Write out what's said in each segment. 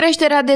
Creșterea de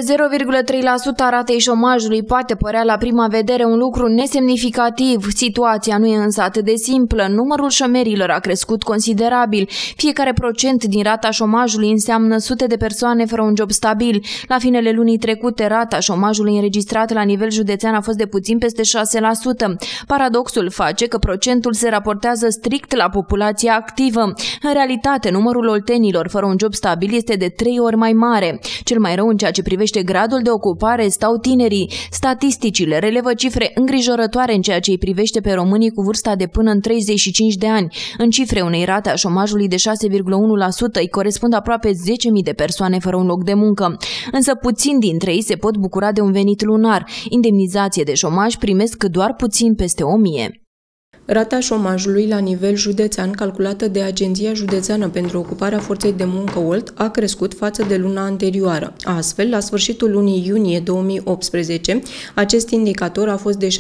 0,3% a ratei șomajului poate părea la prima vedere un lucru nesemnificativ. Situația nu e însă atât de simplă. Numărul șomerilor a crescut considerabil. Fiecare procent din rata șomajului înseamnă sute de persoane fără un job stabil. La finele lunii trecute, rata șomajului înregistrat la nivel județean a fost de puțin peste 6%. Paradoxul face că procentul se raportează strict la populația activă. În realitate, numărul oltenilor fără un job stabil este de trei ori mai mare. Cel mai rău în ceea ce privește gradul de ocupare stau tinerii. Statisticile relevă cifre îngrijorătoare în ceea ce îi privește pe românii cu vârsta de până în 35 de ani. În cifre unei rate a șomajului de 6,1% îi corespund aproape 10.000 de persoane fără un loc de muncă. Însă puțin dintre ei se pot bucura de un venit lunar. Indemnizație de șomaj primesc doar puțin peste 1.000. Rata șomajului la nivel județean, calculată de Agenția Județeană pentru Ocuparea Forței de Muncă OLT, a crescut față de luna anterioară. Astfel, la sfârșitul lunii iunie 2018, acest indicator a fost de 6,15%,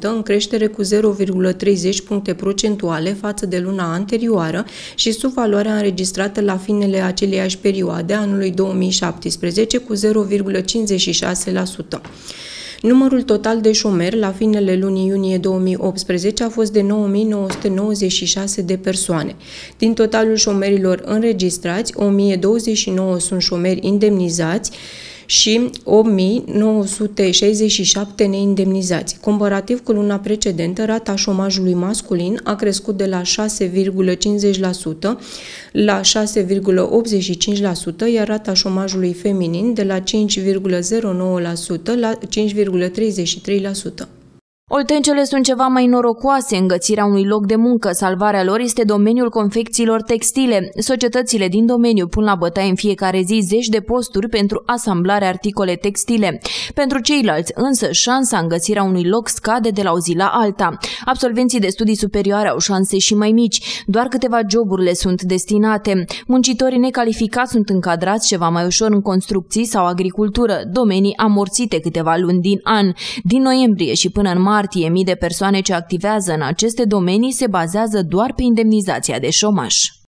în creștere cu 0,30 puncte procentuale față de luna anterioară și sub valoarea înregistrată la finele aceleiași perioade anului 2017 cu 0,56%. Numărul total de șomeri la finele lunii iunie 2018 a fost de 9.996 de persoane. Din totalul șomerilor înregistrați, 1.029 sunt șomeri indemnizați, și 8.967 neindemnizați. Comparativ cu luna precedentă, rata șomajului masculin a crescut de la 6,50% la 6,85%, iar rata șomajului feminin de la 5,09% la 5,33%. Oltencele sunt ceva mai norocoase, îngățirea unui loc de muncă, salvarea lor este domeniul confecțiilor textile. Societățile din domeniu pun la bătaie în fiecare zi zeci de posturi pentru asamblarea articole textile. Pentru ceilalți însă șansa îngățirea unui loc scade de la o zi la alta. Absolvenții de studii superioare au șanse și mai mici, doar câteva joburi sunt destinate. Muncitorii necalificați sunt încadrați ceva mai ușor în construcții sau agricultură, domenii amorțite câteva luni din an. Din noiembrie și până în mai martie, mii de persoane ce activează în aceste domenii se bazează doar pe indemnizația de șomaș.